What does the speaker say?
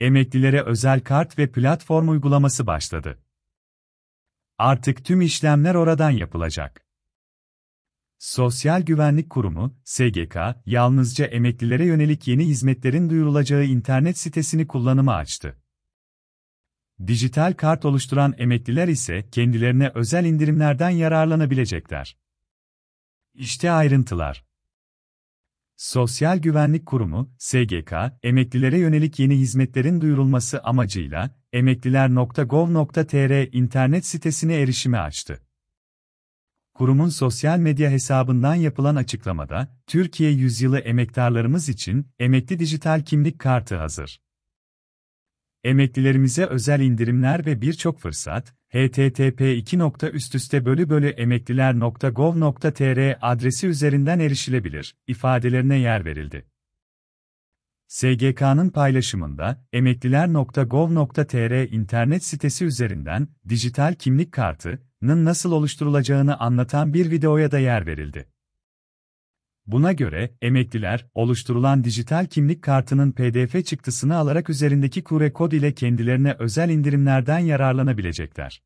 emeklilere özel kart ve platform uygulaması başladı. Artık tüm işlemler oradan yapılacak. Sosyal Güvenlik Kurumu, SGK, yalnızca emeklilere yönelik yeni hizmetlerin duyurulacağı internet sitesini kullanıma açtı. Dijital kart oluşturan emekliler ise kendilerine özel indirimlerden yararlanabilecekler. İşte ayrıntılar. Sosyal Güvenlik Kurumu, SGK, emeklilere yönelik yeni hizmetlerin duyurulması amacıyla emekliler.gov.tr internet sitesine erişime açtı. Kurumun sosyal medya hesabından yapılan açıklamada, Türkiye yüzyılı emektarlarımız için emekli dijital kimlik kartı hazır. Emeklilerimize özel indirimler ve birçok fırsat, http 2. üst emekliler.gov.tr adresi üzerinden erişilebilir ifadelerine yer verildi. SGK'nın paylaşımında emekliler.gov.tr internet sitesi üzerinden dijital kimlik kartının nasıl oluşturulacağını anlatan bir videoya da yer verildi. Buna göre, emekliler, oluşturulan dijital kimlik kartının PDF çıktısını alarak üzerindeki kure kod ile kendilerine özel indirimlerden yararlanabilecekler.